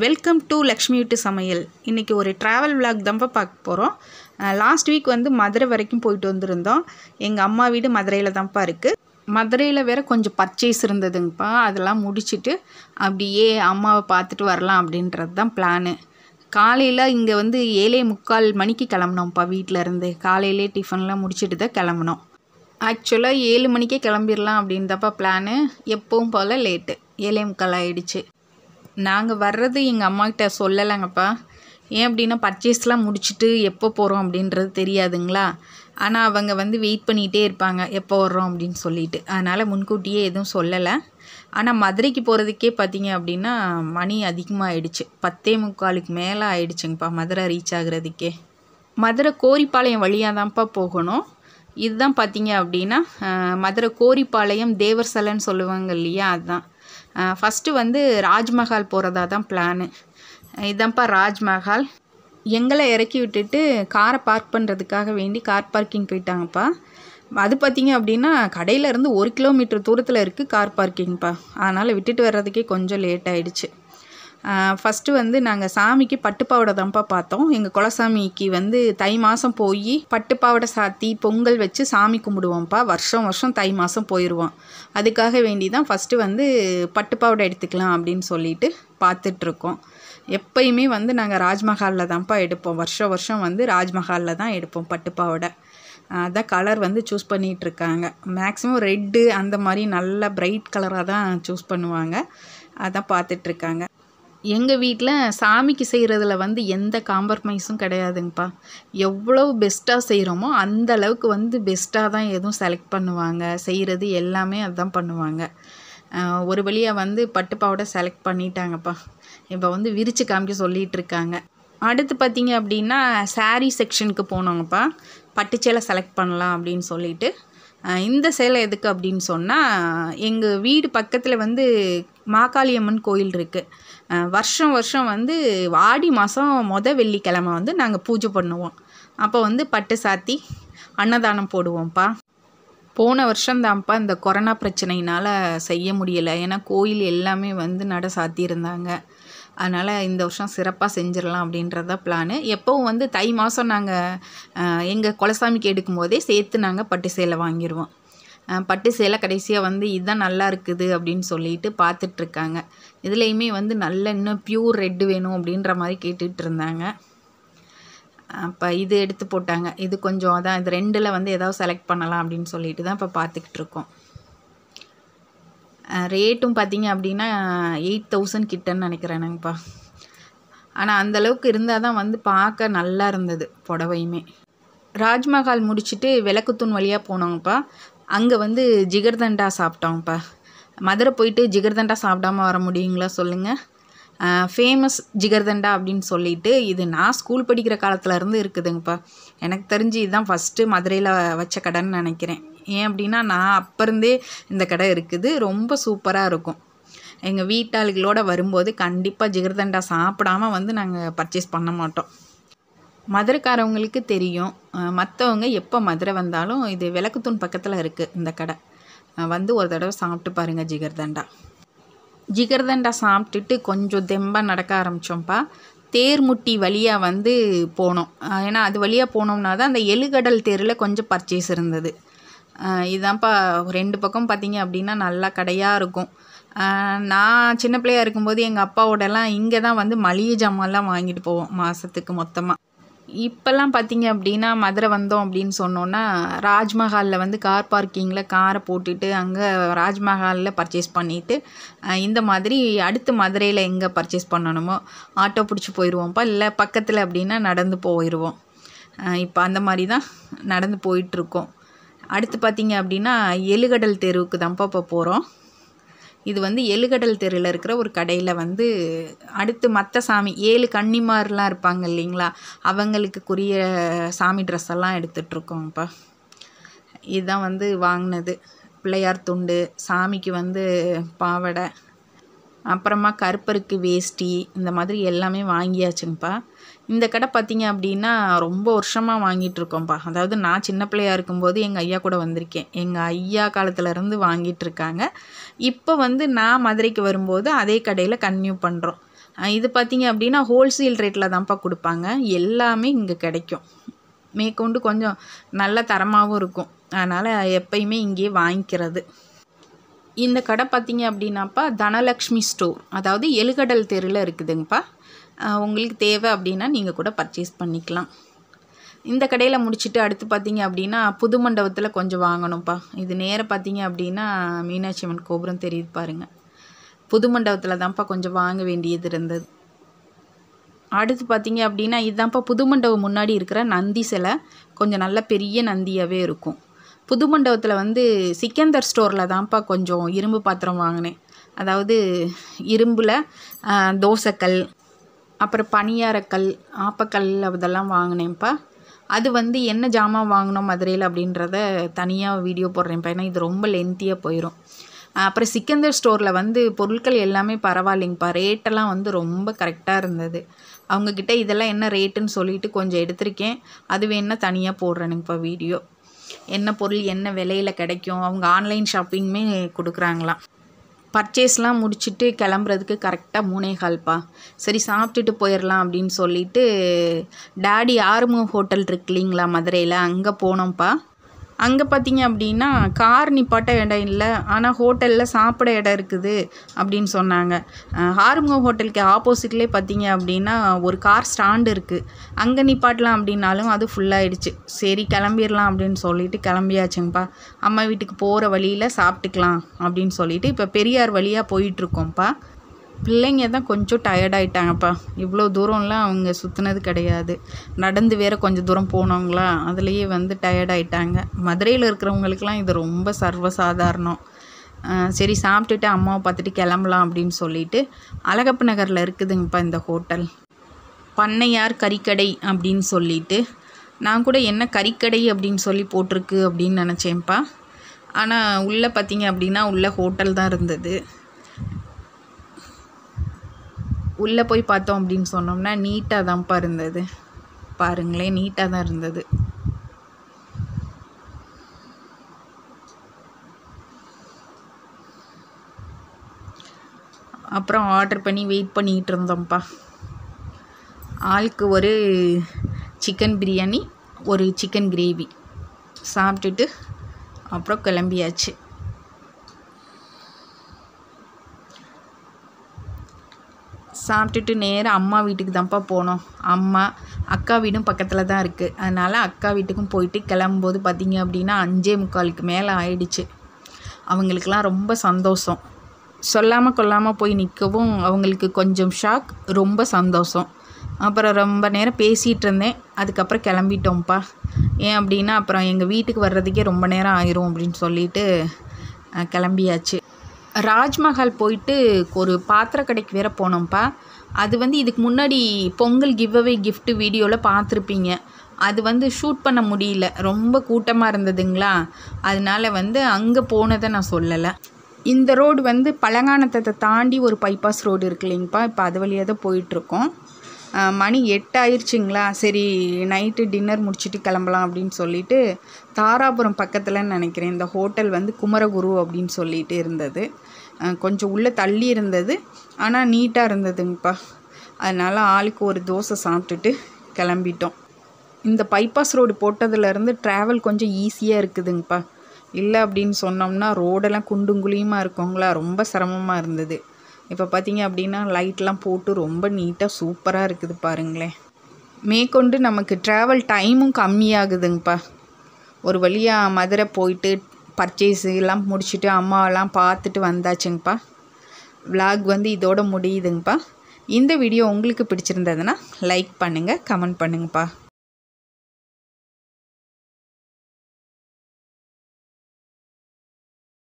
welcome to Lakshmi வீட்டு சமையல் இன்றைக்கி ஒரு ட்ராவல் விளாக் தான் பார்க்க போகிறோம் லாஸ்ட் வீக் வந்து மதுரை வரைக்கும் போயிட்டு வந்திருந்தோம் எங்கள் அம்மா வீடு மதுரையில் தான்ப்பா இருக்குது மதுரையில் வேறு கொஞ்சம் பர்ச்சேஸ் இருந்ததுங்கப்பா அதெல்லாம் முடிச்சுட்டு அப்படியே அம்மாவை பார்த்துட்டு வரலாம் அப்படின்றது தான் பிளானு காலையில் இங்கே வந்து ஏழே முக்கால் மணிக்கு கிளம்பினோம்ப்பா இருந்து காலையிலே டிஃபன்லாம் முடிச்சுட்டு தான் கிளம்பினோம் ஆக்சுவலாக ஏழு மணிக்கே கிளம்பிடலாம் அப்படின்றப்பா பிளானு எப்பவும் போல் லேட்டு ஏழே முக்கால் ஆகிடுச்சு நாங்கள் வர்றது எங்கள் அம்மாக்கிட்ட சொல்லலைங்கப்பா ஏன் அப்படின்னா பர்ச்சேஸ்லாம் முடிச்சுட்டு எப்போ போகிறோம் அப்படின்றது தெரியாதுங்களா ஆனால் அவங்க வந்து வெயிட் பண்ணிகிட்டே இருப்பாங்க எப்போ வர்றோம் அப்படின்னு சொல்லிட்டு அதனால் முன்கூட்டியே எதுவும் சொல்லலை ஆனால் மதுரைக்கு போகிறதுக்கே பார்த்தீங்க அப்படின்னா மணி அதிகமாக ஆயிடுச்சு பத்தே முக்காலுக்கு மேலே ஆயிடுச்சுங்கப்பா மதுரை ரீச் ஆகுறதுக்கே மதுரை கோரிப்பாளையம் வழியாக தான்ப்பா போகணும் இதுதான் பார்த்தீங்க அப்படின்னா மதுரை கோரிப்பாளையம் தேவர் சலன்னு சொல்லுவாங்க இல்லையா அதுதான் ஃபஸ்ட்டு வந்து ராஜ்மஹால் போகிறதா தான் பிளானு இதான்ப்பா ராஜ்மஹால் எங்களை இறக்கி விட்டுட்டு காரை பார்க் பண்ணுறதுக்காக வேண்டி கார் பார்க்கிங் போயிட்டாங்கப்பா அது பார்த்திங்க அப்படின்னா கடையிலேருந்து ஒரு கிலோமீட்டர் தூரத்தில் இருக்குது கார் பார்க்கிங்ப்பா அதனால் விட்டுட்டு வர்றதுக்கே கொஞ்சம் லேட் ஆகிடுச்சு ஃபஸ்ட்டு வந்து நாங்கள் சாமிக்கு பட்டுப்பாவடை தான்ப்பா பார்த்தோம் எங்கள் குலசாமிக்கு வந்து தை மாதம் போய் பட்டுப்பாவடை சாத்தி பொங்கல் வச்சு சாமி கும்பிடுவோம்ப்பா வருஷம் வருஷம் தை மாதம் போயிடுவோம் அதுக்காக வேண்டி தான் ஃபஸ்ட்டு வந்து பட்டுப்பாவடை எடுத்துக்கலாம் அப்படின்னு சொல்லிட்டு பார்த்துட்ருக்கோம் எப்பயுமே வந்து நாங்கள் ராஜ்மஹாலில் தான்ப்பா எடுப்போம் வருஷம் வருஷம் வந்து ராஜ்மஹாலில் தான் எடுப்போம் பட்டுப்பாவடை அதான் கலர் வந்து சூஸ் பண்ணிகிட்ருக்காங்க மேக்ஸிமம் ரெட்டு அந்த மாதிரி நல்ல பிரைட் கலராக தான் சூஸ் பண்ணுவாங்க அதான் பார்த்துட்ருக்காங்க எங்கள் வீட்டில் சாமிக்கு செய்கிறதுல வந்து எந்த காம்ப்ரமைஸும் கிடையாதுங்கப்பா எவ்வளோ பெஸ்ட்டாக செய்கிறோமோ அந்த அளவுக்கு வந்து பெஸ்ட்டாக தான் எதுவும் செலக்ட் பண்ணுவாங்க செய்கிறது எல்லாமே அதுதான் பண்ணுவாங்க ஒரு வழியாக வந்து பட்டுப்பாவோட செலக்ட் பண்ணிட்டாங்கப்பா இப்போ வந்து விரித்து காமிக்க சொல்லிகிட்ருக்காங்க அடுத்து பார்த்திங்க அப்படின்னா சாரீ செக்ஷனுக்கு போனோங்கப்பா பட்டு சேலை செலக்ட் பண்ணலாம் அப்படின்னு சொல்லிட்டு இந்த சேலை எதுக்கு அப்படின்னு சொன்னால் எங்கள் வீடு பக்கத்தில் வந்து மாகாளியம்மன் கோயில் இருக்குது வருஷம் வருஷம் வந்து ஆடி மாதம் மொதல் வெள்ளிக்கிழமை வந்து நாங்கள் பூஜை பண்ணுவோம் அப்போ வந்து பட்டு சாத்தி அன்னதானம் போடுவோம்ப்பா போன வருஷம்தான்ப்பா இந்த கொரோனா பிரச்சனையினால் செய்ய முடியலை ஏன்னா கோயில் எல்லாமே வந்து நட சாத்தியிருந்தாங்க அதனால் இந்த வருஷம் சிறப்பாக செஞ்சிடலாம் அப்படின்றத பிளானு எப்போவும் வந்து தை மாதம் நாங்கள் எங்கள் குலசாமிக்கு எடுக்கும் போதே சேர்த்து நாங்கள் பட்டு சேலை வாங்கிடுவோம் பட்டு சேலை கடைசியாக வந்து இதுதான் நல்லா இருக்குது அப்படின்னு சொல்லிட்டு பார்த்துட்ருக்காங்க இதுலேயுமே வந்து நல்ல இன்னும் ப்யூர் ரெட்டு வேணும் அப்படின்ற மாதிரி கேட்டுட்டு இருந்தாங்க அப்போ இது எடுத்து போட்டாங்க இது கொஞ்சம் அதான் இது ரெண்டில் வந்து ஏதாவது செலக்ட் பண்ணலாம் அப்படின்னு சொல்லிட்டு தான் இப்போ பார்த்துக்கிட்டு இருக்கோம் ரேட்டும் பார்த்தீங்க அப்படின்னா எயிட் தௌசண்ட் கிட்டன்னு நினைக்கிறேனுங்கப்பா ஆனால் அந்தளவுக்கு இருந்தால் தான் வந்து பார்க்க நல்லா இருந்தது புடவையுமே ராஜ்மஹால் முடிச்சுட்டு தூண் வழியாக போனோங்கப்பா அங்கே வந்து ஜிகர்தண்டா சாப்பிட்டோம்ப்பா மதுரை போயிட்டு ஜிகர்தண்டா சாப்பிடாம வர முடியுங்களா சொல்லுங்கள் ஃபேமஸ் ஜிகர்தண்டா அப்படின்னு சொல்லிட்டு இது நான் ஸ்கூல் படிக்கிற காலத்துலேருந்து இருக்குதுங்கப்பா எனக்கு தெரிஞ்சு இதுதான் ஃபஸ்ட்டு மதுரையில் வச்ச கடைன்னு நினைக்கிறேன் ஏன் அப்படின்னா நான் அப்போருந்தே இந்த கடை இருக்குது ரொம்ப சூப்பராக இருக்கும் எங்கள் வீட்டாளிகளோடு வரும்போது கண்டிப்பாக ஜிகர்தண்டா சாப்பிடாமல் வந்து நாங்கள் பர்ச்சேஸ் பண்ண மாட்டோம் மதுரைக்காரவங்களுக்கு தெரியும் மற்றவங்க எப்போ மதுரை வந்தாலும் இது விளக்குத்தூண் பக்கத்தில் இருக்குது இந்த கடை வந்து ஒரு தடவை சாப்பிட்டு பாருங்கள் ஜிகர்தண்டா ஜிகர்தண்டா சாப்பிட்டுட்டு கொஞ்சம் தெம்பாக நடக்க ஆரம்பித்தோம்ப்பா தேர்முட்டி வழியாக வந்து போனோம் ஏன்னா அது வழியாக போனோம்னா தான் அந்த எழுகடல் தேரில் கொஞ்சம் பர்ச்சேஸ் இருந்தது இதுதான்ப்பா ரெண்டு பக்கம் பார்த்தீங்க அப்படின்னா நல்லா கடையாக இருக்கும் நான் சின்ன பிள்ளையாக இருக்கும்போது எங்கள் அப்பாவோடலாம் இங்கே தான் வந்து மளிகை ஜாமான்லாம் வாங்கிட்டு போவோம் மாதத்துக்கு மொத்தமாக இப்போல்லாம் பார்த்தீங்க அப்படின்னா மதுரை வந்தோம் அப்படின்னு சொன்னோன்னா ராஜ்மஹாலில் வந்து கார் பார்க்கிங்கில் காரை போட்டுட்டு அங்கே ராஜ்மஹாலில் பர்ச்சேஸ் பண்ணிவிட்டு இந்த மாதிரி அடுத்து மதுரையில் எங்கே பர்ச்சேஸ் பண்ணணுமோ ஆட்டோ பிடிச்சி போயிடுவோம்ப்பா இல்லை பக்கத்தில் அப்படின்னா நடந்து போயிடுவோம் இப்போ அந்த மாதிரி தான் நடந்து போயிட்டுருக்கோம் அடுத்து பார்த்திங்க அப்படின்னா எலுகடல் தெருவுக்கு தான்ப்பா இப்போ போகிறோம் இது வந்து எழுகடல் தெருவில் இருக்கிற ஒரு கடையில் வந்து அடுத்து மற்ற சாமி ஏழு கன்னிமாரெலாம் இருப்பாங்க இல்லைங்களா அவங்களுக்கு குரிய சாமி ட்ரெஸ் எல்லாம் எடுத்துகிட்ருக்கோம்ப்பா இதுதான் வந்து வாங்கினது பிள்ளையார் துண்டு சாமிக்கு வந்து பாவடை அப்புறமா கருப்பருக்கு வேஷ்டி இந்த மாதிரி எல்லாமே வாங்கியாச்சுங்கப்பா இந்த கடை பார்த்திங்க அப்படின்னா ரொம்ப வருஷமாக வாங்கிட்டுருக்கோம்ப்பா அதாவது நான் சின்ன பிள்ளையாக இருக்கும்போது எங்கள் ஐயா கூட வந்திருக்கேன் எங்கள் ஐயா காலத்துலேருந்து வாங்கிட்டுருக்காங்க இப்போ வந்து நான் மதுரைக்கு வரும்போது அதே கடையில் கன்யூ பண்ணுறோம் இது பார்த்தீங்க அப்படின்னா ஹோல்சேல் ரேட்டில் தான்ப்பா கொடுப்பாங்க எல்லாமே இங்கே கிடைக்கும் மேற்கொண்டு கொஞ்சம் நல்ல தரமாகவும் இருக்கும் அதனால் எப்பயுமே இங்கேயே வாங்கிக்கிறது இந்த கடை பார்த்தீங்க அப்படின்னாப்பா தனலக்ஷ்மி ஸ்டோர் அதாவது எழுகடல் தெருவில் இருக்குதுங்கப்பா உங்களுக்கு தேவை அப்படின்னா நீங்கள் கூட பர்ச்சேஸ் பண்ணிக்கலாம் இந்த கடையில் முடிச்சுட்டு அடுத்து பார்த்தீங்க அப்படின்னா புது மண்டபத்தில் கொஞ்சம் வாங்கணும்ப்பா இது நேராக பார்த்தீங்க அப்படின்னா மீனாட்சி அம்மன் கோபுரம் தெரியுது பாருங்கள் புது மண்டபத்தில் தான்ப்பா கொஞ்சம் வாங்க வேண்டியது இருந்தது அடுத்து பார்த்தீங்க அப்படின்னா இதுதான்ப்பா புது மண்டபம் முன்னாடி இருக்கிற நந்தி சிலை கொஞ்சம் நல்ல பெரிய நந்தியாகவே இருக்கும் புது மண்டபத்தில் வந்து சிக்கந்தர் ஸ்டோரில் தான்ப்பா கொஞ்சம் இரும்பு பாத்திரம் வாங்கினேன் அதாவது இரும்பில் தோசைக்கல் அப்புறம் பணியாரக்கல் ஆப்பக்கல் அதெல்லாம் வாங்கினேன்ப்பா அது வந்து என்ன ஜாமான் வாங்கினோம் மதுரையில் அப்படின்றத தனியாக வீடியோ போடுறேன்ப்பா ஏன்னா இது ரொம்ப லென்த்தியாக போயிடும் அப்புறம் சிக்கந்தர் ஸ்டோரில் வந்து பொருட்கள் எல்லாமே பரவாயில்லைங்கப்பா ரேட்டெல்லாம் வந்து ரொம்ப கரெக்டாக இருந்தது அவங்கக்கிட்ட இதெல்லாம் என்ன ரேட்டுன்னு சொல்லிட்டு கொஞ்சம் எடுத்திருக்கேன் அது வேணால் தனியாக போடுறேனுங்கப்பா வீடியோ என்ன பொருள் என்ன விலையில் கிடைக்கும் அவங்க ஆன்லைன் ஷாப்பிங்குமே கொடுக்குறாங்களாம் பர்ச்சேஸ்லாம் முடிச்சுட்டு கிளம்புறதுக்கு கரெக்டாக மூணே கால்ப்பா சரி சாப்பிட்டுட்டு போயிடலாம் அப்படின்னு சொல்லிட்டு டேடி ஆறுமுகம் ஹோட்டல் இருக்கு இல்லைங்களா மதுரையில் அங்கே போனோம்ப்பா அங்கே பார்த்தீங்க அப்படின்னா கார் நிப்பாட்ட இடம் இல்லை ஆனால் ஹோட்டலில் சாப்பிட இடம் இருக்குது அப்படின்னு சொன்னாங்க ஆறுமுகம் ஹோட்டலுக்கு ஆப்போசிட்லேயே பார்த்தீங்க அப்படின்னா ஒரு கார் ஸ்டாண்டு இருக்குது அங்கே நிப்பாட்டலாம் அப்படின்னாலும் அது ஃபுல்லாகிடுச்சு சரி கிளம்பிடலாம் அப்படின்னு சொல்லிட்டு கிளம்பியாச்சுங்கப்பா அம்மா வீட்டுக்கு போகிற வழியில் சாப்பிட்டுக்கலாம் அப்படின்னு சொல்லிட்டு இப்போ பெரியார் வழியாக போயிட்டுருக்கோம்ப்பா பிள்ளைங்க தான் கொஞ்சம் டயர்டாயிட்டாங்கப்பா இவ்வளோ தூரம்லாம் அவங்க சுற்றுனது கிடையாது நடந்து வேற கொஞ்சம் தூரம் போனவங்களா அதுலேயே வந்து டயர்டாயிட்டாங்க மதுரையில் இருக்கிறவங்களுக்குலாம் இது ரொம்ப சர்வசாதாரணம் சரி சாப்பிட்டுட்டு அம்மாவை பார்த்துட்டு கிளம்பலாம் அப்படின்னு சொல்லிட்டு அழகப்பு நகரில் இருக்குதுங்கப்பா இந்த ஹோட்டல் பண்ணையார் கறிக்கடை அப்படின்னு சொல்லிட்டு நான் கூட என்ன கறிக்கடை அப்படின்னு சொல்லி போட்டிருக்கு அப்படின்னு நினச்சேன்ப்பா ஆனால் உள்ளே பார்த்தீங்க அப்படின்னா உள்ளே ஹோட்டல் தான் இருந்தது உள்ளே போய் பார்த்தோம் அப்படின்னு சொன்னோம்னா நீட்டாக தான்ப்பா இருந்தது பாருங்களேன் நீட்டாக தான் இருந்தது அப்புறம் ஆர்டர் பண்ணி வெயிட் பண்ணிகிட்டு இருந்தோம்ப்பா ஆளுக்கு ஒரு சிக்கன் பிரியாணி ஒரு சிக்கன் கிரேவி சாப்பிட்டுட்டு அப்புறம் கிளம்பியாச்சு சாப்பிட்டுட்டு நேராக அம்மா வீட்டுக்கு தான்ப்பா போனோம் அம்மா அக்கா வீடும் பக்கத்தில் தான் இருக்குது அதனால் அக்கா வீட்டுக்கும் போயிட்டு கிளம்பும்போது பார்த்திங்க அப்படின்னா அஞ்சே முக்காலுக்கு மேலே ஆயிடுச்சு அவங்களுக்கெல்லாம் ரொம்ப சந்தோஷம் சொல்லாமல் கொல்லாமல் போய் நிற்கவும் அவங்களுக்கு கொஞ்சம் ஷாக் ரொம்ப சந்தோஷம் அப்புறம் ரொம்ப நேரம் பேசிகிட்டு இருந்தேன் அதுக்கப்புறம் கிளம்பிட்டோம்ப்பா ஏன் அப்படின்னா அப்புறம் எங்கள் வீட்டுக்கு வர்றதுக்கே ரொம்ப நேரம் ஆயிரும் அப்படின்னு சொல்லிட்டு கிளம்பியாச்சு ராஜ்மஹால் போயிட்டு ஒரு பாத்திர கடைக்கு வேற போனோம்ப்பா அது வந்து இதுக்கு முன்னாடி பொங்கல் கிவ் அவே கிஃப்ட்டு வீடியோவில் பார்த்துருப்பீங்க அது வந்து ஷூட் பண்ண முடியல ரொம்ப கூட்டமாக இருந்ததுங்களா அதனால் வந்து அங்கே போனதை நான் சொல்லலை இந்த ரோடு வந்து பழங்கானத்தை தாண்டி ஒரு பைபாஸ் ரோடு இருக்கு இல்லைங்கப்பா இப்போ அது வழியாக தான் போயிட்டுருக்கோம் மணி எட்டு ஆயிடுச்சிங்களா சரி நைட்டு டின்னர் முடிச்சுட்டு கிளம்பலாம் அப்படின்னு சொல்லிட்டு தாராபுரம் பக்கத்தில் நினைக்கிறேன் இந்த ஹோட்டல் வந்து குமரகுரு அப்படின்னு சொல்லிட்டு இருந்தது கொஞ்சம் உள்ளே தள்ளி இருந்தது ஆனால் நீட்டாக இருந்ததுங்கப்பா அதனால் ஆளுக்கு ஒரு தோசை சாப்பிட்டுட்டு கிளம்பிட்டோம் இந்த பைபாஸ் ரோடு போட்டதுலேருந்து ட்ராவல் கொஞ்சம் ஈஸியாக இருக்குதுங்கப்பா இல்லை அப்படின்னு சொன்னோம்னா ரோடெல்லாம் குண்டும் குழியுமாக இருக்குங்களா ரொம்ப சிரமமாக இருந்தது இப்போ பார்த்திங்க அப்படின்னா லைட்லாம் போட்டு ரொம்ப நீட்டாக சூப்பராக இருக்குது பாருங்களேன் மேற்கொண்டு நமக்கு ட்ராவல் டைமும் கம்மியாகுதுங்கப்பா ஒரு வழியாக மதுரை போயிட்டு பர்ச்சேஸு எல்லாம் முடிச்சுட்டு அம்மாவெல்லாம் பார்த்துட்டு வந்தாச்சுங்கப்பா விலாக் வந்து இதோட முடியுதுங்கப்பா இந்த வீடியோ உங்களுக்கு பிடிச்சிருந்ததுன்னா லைக் பண்ணுங்கள் கமெண்ட் பண்ணுங்கப்பா